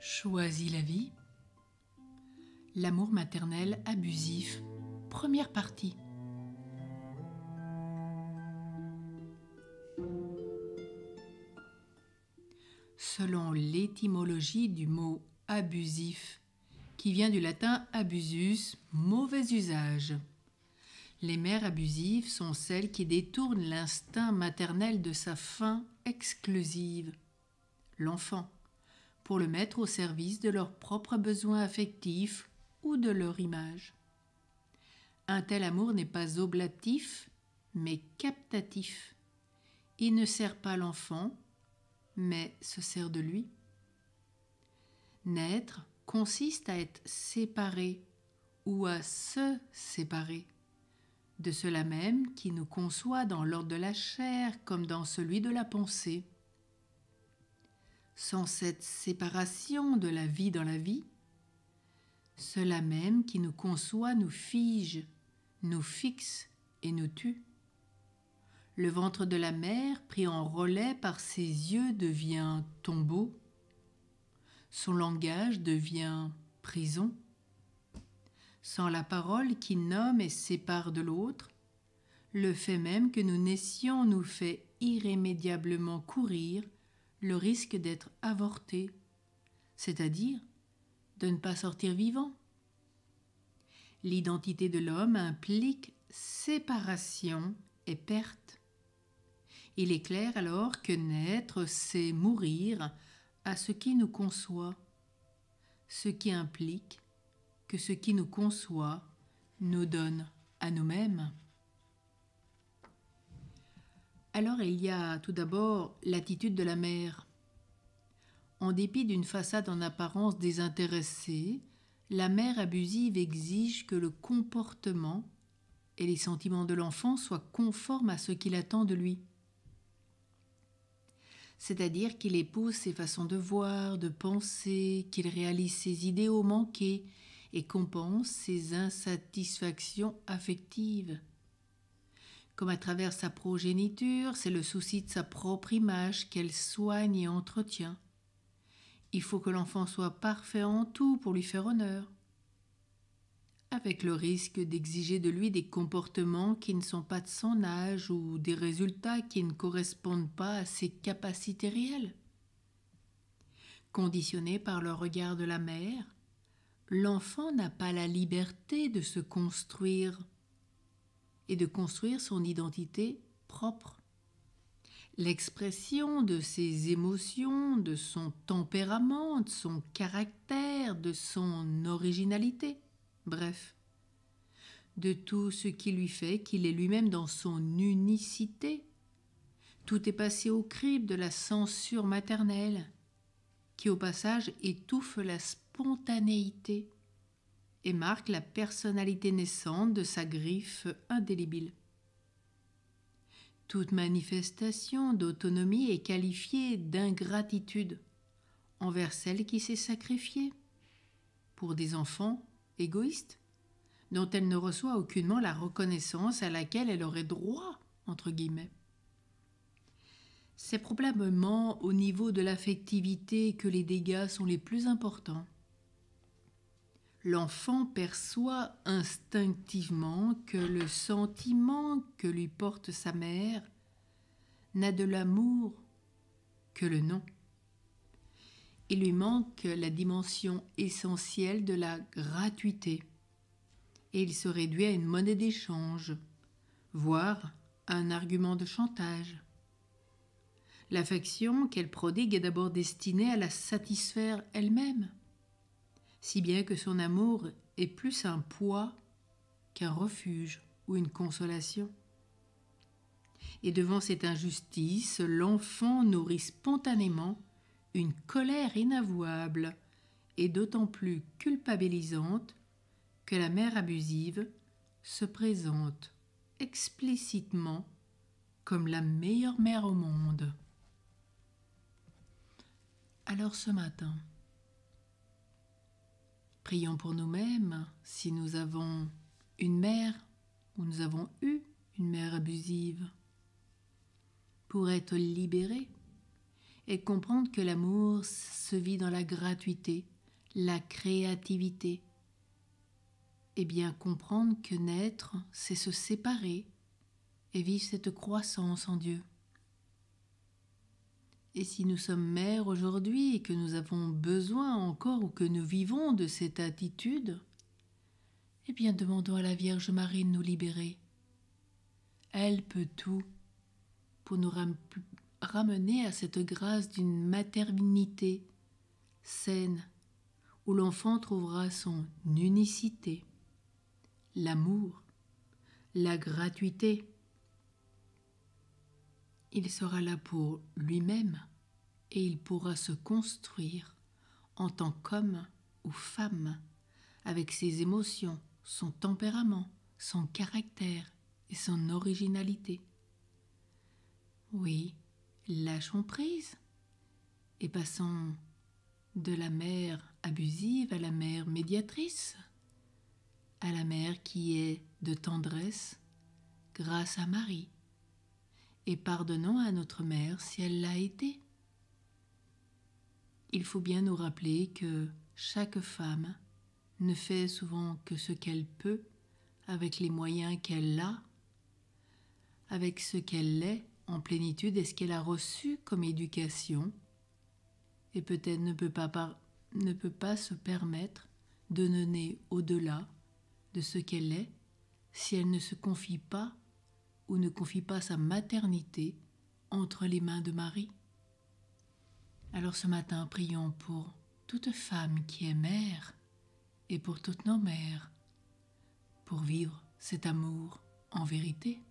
Choisis la vie. L'amour maternel abusif. Première partie. Selon l'étymologie du mot abusif, qui vient du latin abusus, mauvais usage. Les mères abusives sont celles qui détournent l'instinct maternel de sa fin exclusive, l'enfant, pour le mettre au service de leurs propres besoins affectifs ou de leur image. Un tel amour n'est pas oblatif, mais captatif. Il ne sert pas l'enfant, mais se sert de lui. Naître consiste à être séparé ou à se séparer de cela même qui nous conçoit dans l'ordre de la chair comme dans celui de la pensée. Sans cette séparation de la vie dans la vie, cela même qui nous conçoit nous fige, nous fixe et nous tue. Le ventre de la mère pris en relais par ses yeux, devient tombeau. Son langage devient prison sans la parole qui nomme et sépare de l'autre, le fait même que nous naissions nous fait irrémédiablement courir le risque d'être avorté, c'est-à-dire de ne pas sortir vivant. L'identité de l'homme implique séparation et perte. Il est clair alors que naître, c'est mourir à ce qui nous conçoit, ce qui implique que ce qui nous conçoit nous donne à nous-mêmes Alors il y a tout d'abord l'attitude de la mère. En dépit d'une façade en apparence désintéressée, la mère abusive exige que le comportement et les sentiments de l'enfant soient conformes à ce qu'il attend de lui. C'est-à-dire qu'il épouse ses façons de voir, de penser, qu'il réalise ses idéaux manqués, et compense ses insatisfactions affectives. Comme à travers sa progéniture, c'est le souci de sa propre image qu'elle soigne et entretient. Il faut que l'enfant soit parfait en tout pour lui faire honneur, avec le risque d'exiger de lui des comportements qui ne sont pas de son âge ou des résultats qui ne correspondent pas à ses capacités réelles. Conditionné par le regard de la mère, l'enfant n'a pas la liberté de se construire et de construire son identité propre. L'expression de ses émotions, de son tempérament, de son caractère, de son originalité, bref, de tout ce qui lui fait qu'il est lui-même dans son unicité. Tout est passé au crible de la censure maternelle, qui au passage étouffe l'aspect spontanéité et marque la personnalité naissante de sa griffe indélébile. Toute manifestation d'autonomie est qualifiée d'ingratitude envers celle qui s'est sacrifiée pour des enfants égoïstes dont elle ne reçoit aucunement la reconnaissance à laquelle elle aurait droit, entre guillemets. C'est probablement au niveau de l'affectivité que les dégâts sont les plus importants l'enfant perçoit instinctivement que le sentiment que lui porte sa mère n'a de l'amour que le nom. Il lui manque la dimension essentielle de la gratuité, et il se réduit à une monnaie d'échange, voire à un argument de chantage. L'affection qu'elle prodigue est d'abord destinée à la satisfaire elle-même si bien que son amour est plus un poids qu'un refuge ou une consolation. Et devant cette injustice, l'enfant nourrit spontanément une colère inavouable et d'autant plus culpabilisante que la mère abusive se présente explicitement comme la meilleure mère au monde. Alors ce matin, Prions pour nous-mêmes si nous avons une mère ou nous avons eu une mère abusive pour être libérés et comprendre que l'amour se vit dans la gratuité, la créativité. Et eh bien comprendre que naître, c'est se séparer et vivre cette croissance en Dieu. Et si nous sommes mères aujourd'hui et que nous avons besoin encore ou que nous vivons de cette attitude, eh bien demandons à la Vierge Marie de nous libérer. Elle peut tout pour nous ramener à cette grâce d'une maternité saine où l'enfant trouvera son unicité, l'amour, la gratuité, il sera là pour lui-même et il pourra se construire en tant qu'homme ou femme, avec ses émotions, son tempérament, son caractère et son originalité. Oui, lâchons prise et passons de la mère abusive à la mère médiatrice, à la mère qui est de tendresse grâce à Marie et pardonnons à notre mère si elle l'a été. Il faut bien nous rappeler que chaque femme ne fait souvent que ce qu'elle peut avec les moyens qu'elle a, avec ce qu'elle est en plénitude et ce qu'elle a reçu comme éducation, et peut-être ne, peut ne peut pas se permettre de donner au-delà de ce qu'elle est si elle ne se confie pas ou ne confie pas sa maternité entre les mains de Marie Alors ce matin, prions pour toute femme qui est mère et pour toutes nos mères, pour vivre cet amour en vérité.